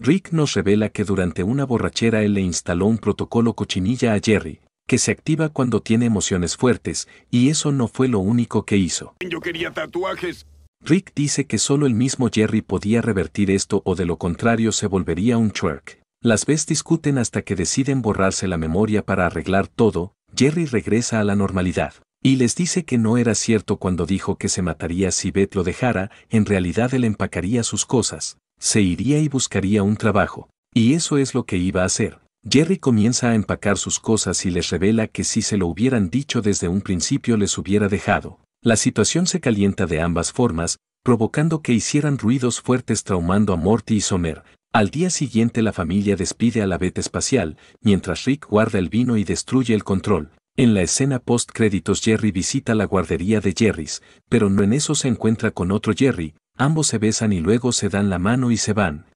Rick nos revela que durante una borrachera él le instaló un protocolo cochinilla a Jerry, que se activa cuando tiene emociones fuertes, y eso no fue lo único que hizo. Yo quería tatuajes. Rick dice que solo el mismo Jerry podía revertir esto o de lo contrario se volvería un twerk. Las ves discuten hasta que deciden borrarse la memoria para arreglar todo, Jerry regresa a la normalidad. Y les dice que no era cierto cuando dijo que se mataría si Beth lo dejara, en realidad él empacaría sus cosas, se iría y buscaría un trabajo, y eso es lo que iba a hacer. Jerry comienza a empacar sus cosas y les revela que si se lo hubieran dicho desde un principio les hubiera dejado. La situación se calienta de ambas formas, provocando que hicieran ruidos fuertes traumando a Morty y Somer. Al día siguiente la familia despide a la beta espacial, mientras Rick guarda el vino y destruye el control. En la escena post-créditos Jerry visita la guardería de Jerry's, pero no en eso se encuentra con otro Jerry, ambos se besan y luego se dan la mano y se van,